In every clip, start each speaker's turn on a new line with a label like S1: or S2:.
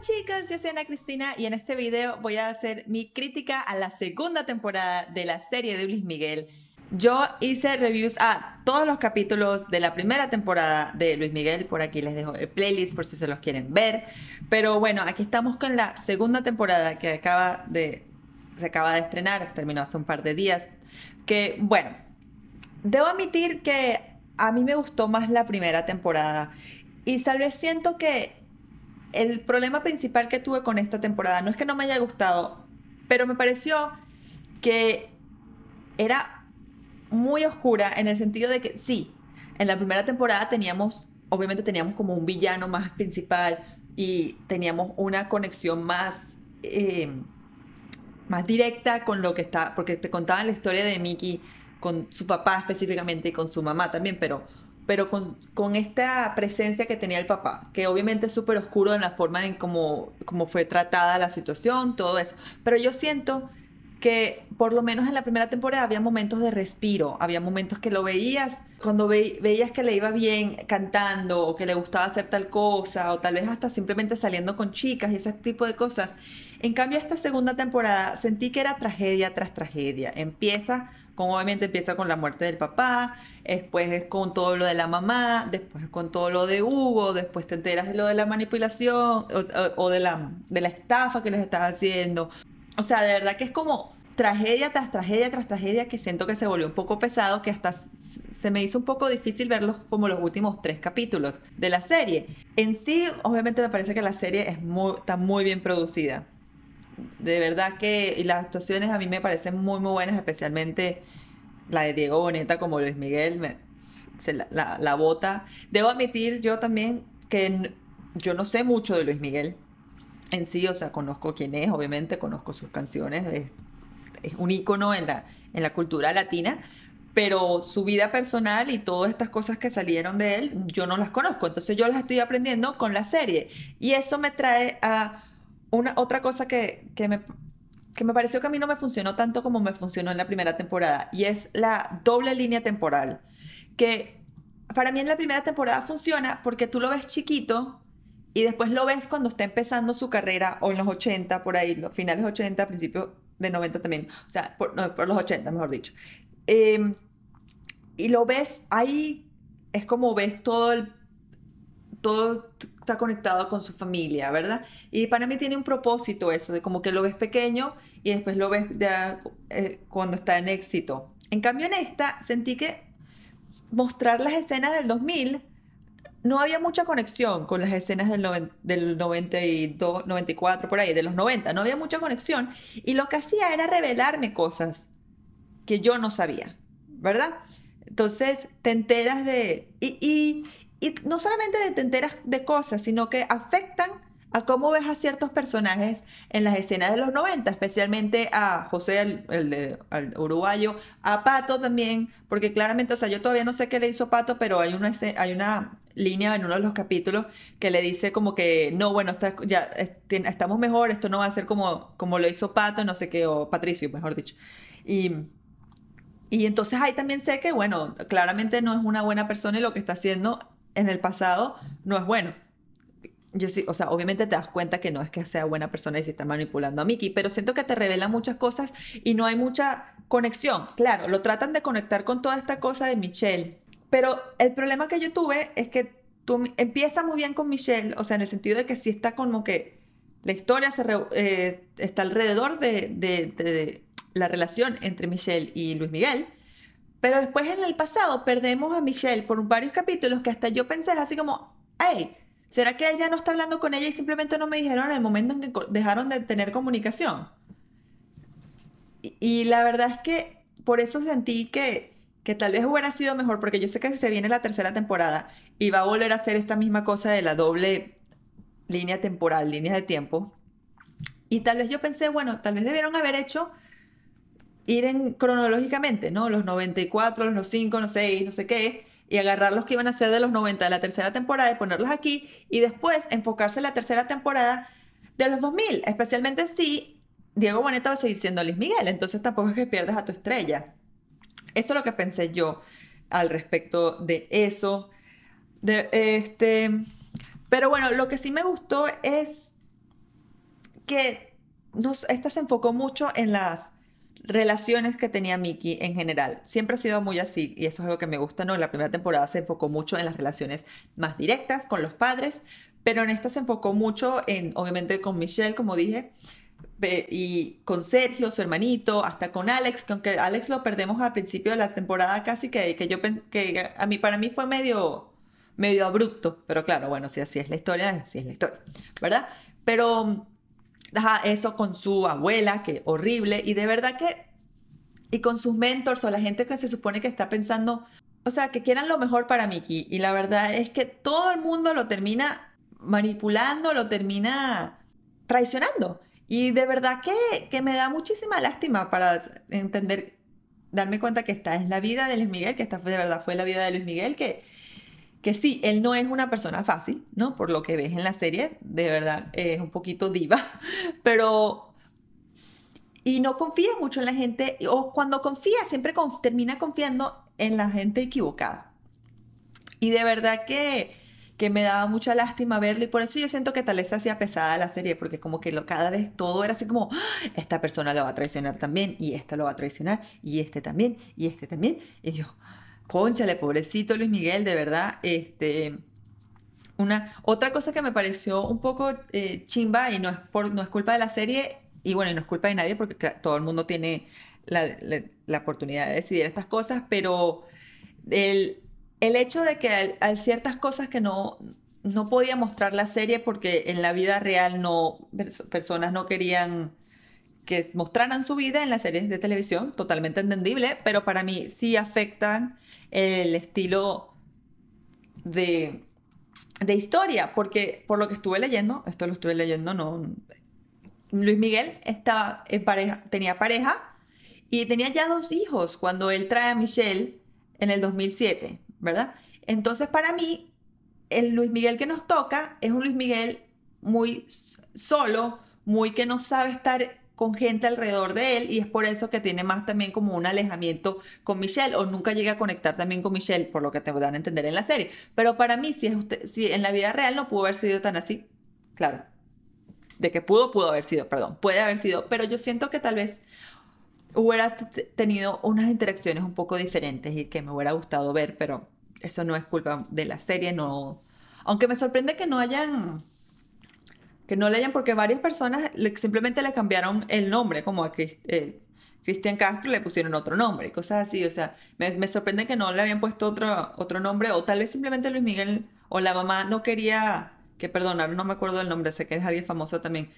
S1: chicas, yo soy Ana Cristina y en este video voy a hacer mi crítica a la segunda temporada de la serie de Luis Miguel. Yo hice reviews a todos los capítulos de la primera temporada de Luis Miguel, por aquí les dejo el playlist por si se los quieren ver, pero bueno, aquí estamos con la segunda temporada que acaba de se acaba de estrenar, terminó hace un par de días, que bueno, debo admitir que a mí me gustó más la primera temporada y tal vez siento que el problema principal que tuve con esta temporada no es que no me haya gustado, pero me pareció que era muy oscura en el sentido de que sí, en la primera temporada teníamos, obviamente teníamos como un villano más principal y teníamos una conexión más... Eh, más directa con lo que está, porque te contaban la historia de Mickey con su papá específicamente y con su mamá también, pero pero con, con, esta presencia que tenía el papá, que obviamente es súper oscuro en la forma en cómo, fue tratada la situación, todo eso. Pero yo siento que por lo menos en la primera temporada había momentos de respiro, había momentos que lo veías, cuando veías que le iba bien cantando o que le gustaba hacer tal cosa o tal vez hasta simplemente saliendo con chicas y ese tipo de cosas. En cambio, esta segunda temporada sentí que era tragedia tras tragedia. Empieza obviamente empieza con la muerte del papá, después es con todo lo de la mamá, después con todo lo de Hugo, después te enteras de lo de la manipulación o, de, la, de la estafa que les estás haciendo. O sea, de verdad que es como tragedia tras tragedia tras tragedia que siento que se volvió un poco pesado, que hasta se me hizo un poco difícil verlos como los últimos tres capítulos de la serie. En sí, obviamente me parece que la serie es está muy bien producida de verdad que las actuaciones a mí me parecen muy, muy buenas, especialmente la de Diego Boneta como Luis Miguel, la, la, bota. Debo admitir yo también que yo no sé mucho de Luis Miguel en sí, o sea, conozco quién es, obviamente, conozco sus canciones, es, un ícono en la, en la cultura latina, pero su vida personal y todas estas cosas que salieron de él, yo no las conozco, entonces yo las estoy aprendiendo con la serie. Y eso me trae a una otra cosa que, me, pareció que a mí no me funcionó tanto como me funcionó en la primera temporada, y es la doble línea temporal, que para mí en la primera temporada funciona porque tú lo ves chiquito y después lo ves cuando está empezando su carrera o en los 80, por ahí, finales 80, principios de 90 también, o sea, por, los 80, mejor dicho. Em, y lo ves ahí, es como ves todo el todo está conectado con su familia, ¿verdad? Y para mí tiene un propósito eso, de como que lo ves pequeño y después lo ves eh, cuando está en éxito. En cambio en esta sentí que mostrar las escenas del 2000 no había mucha conexión con las escenas del, del 92, 94, por ahí, de los 90, no había mucha conexión. Y lo que hacía era revelarme cosas que yo no sabía, ¿verdad? Entonces te enteras de... Y, y, y no solamente te enteras de cosas, sino que afectan a cómo ves a ciertos personajes en las escenas de los 90, especialmente a José, el, uruguayo, a Pato también, porque claramente, o sea, yo todavía no sé qué le hizo Pato, pero hay una, hay una línea en uno de los capítulos que le dice como que, no, bueno, ya estamos mejor, esto no va a ser como, como lo hizo Pato, no sé qué, o Patricio, mejor dicho. Y, y entonces ahí también sé que, bueno, claramente no es una buena persona y lo que está haciendo en el pasado no es bueno. Yo sí, o sea, obviamente te das cuenta que no es que sea buena persona y se está manipulando a Miki, pero siento que te revela muchas cosas y no hay mucha conexión. Claro, lo tratan de conectar con toda esta cosa de Michelle, pero el problema que yo tuve es que tú empieza muy bien con Michelle, o sea, en el sentido de que sí está como que la historia eh, está alrededor de la relación entre Michelle y Luis Miguel, pero después en el pasado perdemos a Michelle por varios capítulos que hasta yo pensé así como, hey, ¿será que ella no está hablando con ella y simplemente no me dijeron en el momento en que dejaron de tener comunicación? Y, la verdad es que por eso sentí que, que tal vez hubiera sido mejor, porque yo sé que se viene la tercera temporada y va a volver a hacer esta misma cosa de la doble línea temporal, línea de tiempo. Y tal vez yo pensé, bueno, tal vez debieron haber hecho ir en, cronológicamente, ¿no? Los 94, los 5, los 6, no sé qué, y agarrar los que iban a ser de los 90 de la tercera temporada y ponerlos aquí, y después enfocarse en la tercera temporada de los 2000, especialmente si Diego Boneta va a seguir siendo Luis Miguel, entonces tampoco es que pierdas a tu estrella. Eso es lo que pensé yo al respecto de eso. De, este, pero bueno, lo que sí me gustó es que esta se enfocó mucho en las relaciones que tenía Mickey en general. Siempre ha sido muy así y eso es algo que me gusta, ¿no? En la primera temporada se enfocó mucho en las relaciones más directas con los padres, pero en esta se enfocó mucho en, obviamente, con Michelle, como dije, y con Sergio, su hermanito, hasta con Alex, que aunque Alex lo perdemos al principio de la temporada casi que, que yo que a mí para mí fue medio medio abrupto, pero claro, bueno, si así es la historia, así es la historia, ¿verdad? Pero eso con su abuela, que horrible, y de verdad que, y con sus mentors o la gente que se supone que está pensando, o sea, que quieran lo mejor para Mickey, y la verdad es que todo el mundo lo termina manipulando, lo termina traicionando. Y de verdad que, que me da muchísima lástima para entender, darme cuenta que esta es la vida de Luis Miguel, que esta de verdad fue la vida de Luis Miguel, que que sí, él no es una persona fácil, ¿no? Por lo que ves en la serie, de verdad es un poquito diva, pero... Y no confía mucho en la gente, o cuando confía, siempre termina confiando en la gente equivocada. Y de verdad que, que me daba mucha lástima verlo, y por eso yo siento que tal vez se hacía pesada la serie, porque como que cada vez todo era así como, ah, esta persona lo va a traicionar también, y esta lo va a traicionar, y este también, y este también, y yo... Conchale, pobrecito Luis Miguel, de verdad. Este, una, otra cosa que me pareció un poco eh, chimba y no es, por, no es culpa de la serie y bueno, no es culpa de nadie porque todo el mundo tiene la, oportunidad de decidir estas cosas, pero el, el hecho de que hay ciertas cosas que no, no podía mostrar la serie porque en la vida real no, personas no querían que mostraran su vida en las series de televisión, totalmente entendible, pero para mí sí afectan el estilo de, historia, porque por lo que estuve leyendo, esto lo estuve leyendo, no. Luis Miguel tenía pareja y tenía ya dos hijos cuando él trae a Michelle en el 2007, ¿verdad? Entonces para mí, el Luis Miguel que nos toca es un Luis Miguel muy solo, muy que no sabe estar con gente alrededor de él y es por eso que tiene más también como un alejamiento con Michelle o nunca llega a conectar también con Michelle, por lo que te dan a entender en la serie. Pero para mí, si, es si en la vida real no pudo haber sido tan así, claro, de que pudo, pudo haber sido, perdón, puede haber sido, pero yo siento que tal vez hubiera tenido unas interacciones un poco diferentes y que me hubiera gustado ver, pero eso no es culpa de la serie, no... Aunque me sorprende que no hayan que no hayan, porque varias personas simplemente le cambiaron el nombre, como a eh, Cristian Castro le pusieron otro nombre, cosas así, o sea, me, sorprende que no le habían puesto otro, otro nombre, o tal vez simplemente Luis Miguel o la mamá no quería, que perdonar, no me acuerdo el nombre, sé que es alguien famoso también,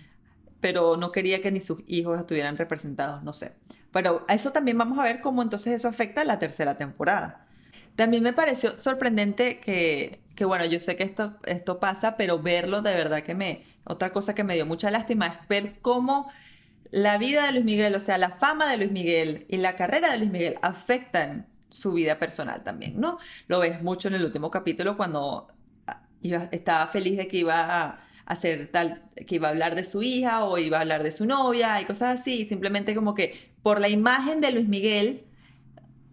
S1: pero no quería que ni sus hijos estuvieran representados, no sé. Pero a eso también vamos a ver cómo entonces eso afecta a la tercera temporada. También me pareció sorprendente que, bueno, yo sé que esto, esto pasa, pero verlo de verdad que me... Otra cosa que me dio mucha lástima es ver cómo la vida de Luis Miguel, o sea, la fama de Luis Miguel y la carrera de Luis Miguel afectan su vida personal también, ¿no? Lo ves mucho en el último capítulo cuando ah, iba, estaba feliz de que iba a hacer tal, que iba a hablar de su hija o iba a hablar de su novia y cosas así, simplemente como que por la imagen de Luis Miguel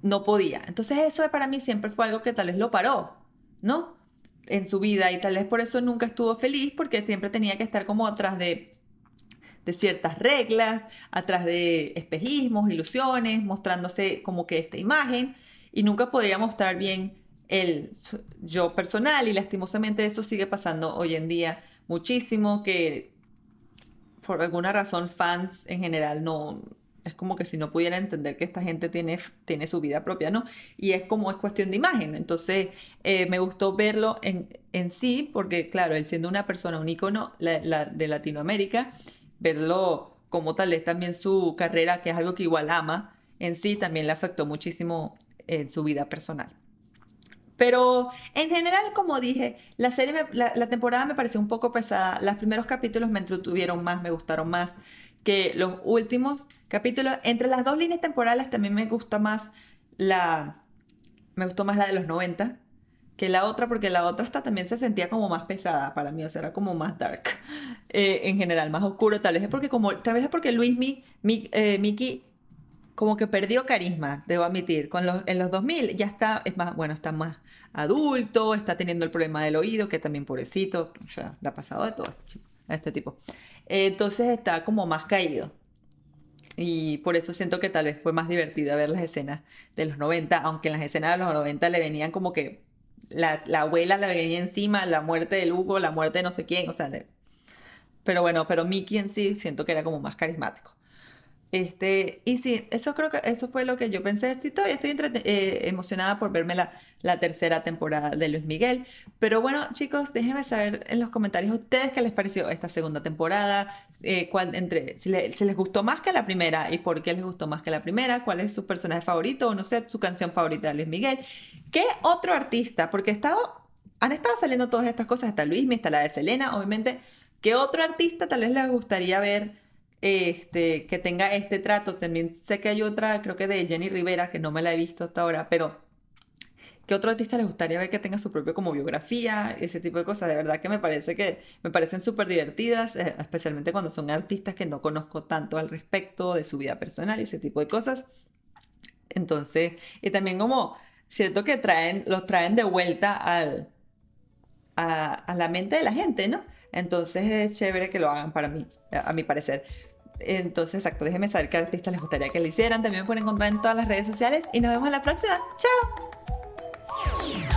S1: no podía. Entonces eso para mí siempre fue algo que tal vez lo paró, ¿no? En su vida y tal vez por eso nunca estuvo feliz porque siempre tenía que estar como atrás de, ciertas reglas, atrás de espejismos, ilusiones, mostrándose como que esta imagen y nunca podía mostrar bien el yo personal y lastimosamente eso sigue pasando hoy en día muchísimo que por alguna razón fans en general no, es como que si no pudiera entender que esta gente tiene, tiene su vida propia, ¿no? Y es como es cuestión de imagen. Entonces, eh, me gustó verlo en, sí, porque claro, él siendo una persona, un ícono de Latinoamérica, verlo como tal es también su carrera, que es algo que igual ama, en sí también le afectó muchísimo en eh, su vida personal. Pero en general, como dije, la serie, la, temporada me pareció un poco pesada. Los primeros capítulos me entretuvieron más, me gustaron más que los últimos capítulos. Entre las dos líneas temporales también me gusta más la. Me gustó más la de los 90 que la otra, porque la otra hasta también se sentía como más pesada para mí, o sea, era como más dark eh, en general, más oscuro. Tal vez es porque, como, tal vez porque Luis mi, eh, como que perdió carisma, debo admitir. Con los, en los 2000 ya está, es más, bueno, está más adulto, está teniendo el problema del oído, que también pobrecito, o sea, le ha pasado de todo este, a este tipo. Entonces está como más caído. Y por eso siento que tal vez fue más divertido ver las escenas de los 90, aunque en las escenas de los 90 le venían como que la, abuela le venía encima, la muerte de Lugo, la muerte de no sé quién, o sea, pero bueno, pero Mickey en sí siento que era como más carismático. Este, y sí, eso creo que eso fue lo que yo pensé. Estoy, estoy eh, emocionada por verme la, la, tercera temporada de Luis Miguel. Pero bueno, chicos, déjenme saber en los comentarios ustedes qué les pareció esta segunda temporada. Eh, cuál, entre, si, les gustó más que la primera y por qué les gustó más que la primera. ¿Cuál es su personaje favorito o no sé, su canción favorita de Luis Miguel? ¿Qué otro artista? Porque estado, han estado saliendo todas estas cosas. Está Luis, está la de Selena, obviamente. ¿Qué otro artista tal vez les gustaría ver? este, que tenga este trato. También sé que hay otra, creo que de Jenny Rivera, que no me la he visto hasta ahora, pero ¿qué otro artista les gustaría ver que tenga su propia como biografía? Ese tipo de cosas, de verdad que me parece que me parecen súper divertidas, eh, especialmente cuando son artistas que no conozco tanto al respecto de su vida personal y ese tipo de cosas. Entonces, y también como, cierto que traen, los traen de vuelta al, a, a la mente de la gente, ¿no? Entonces es chévere que lo hagan para mí, a mi parecer. Entonces, exacto, déjenme saber qué artistas les gustaría que lo hicieran. También me pueden encontrar en todas las redes sociales y nos vemos en la próxima. ¡Chao!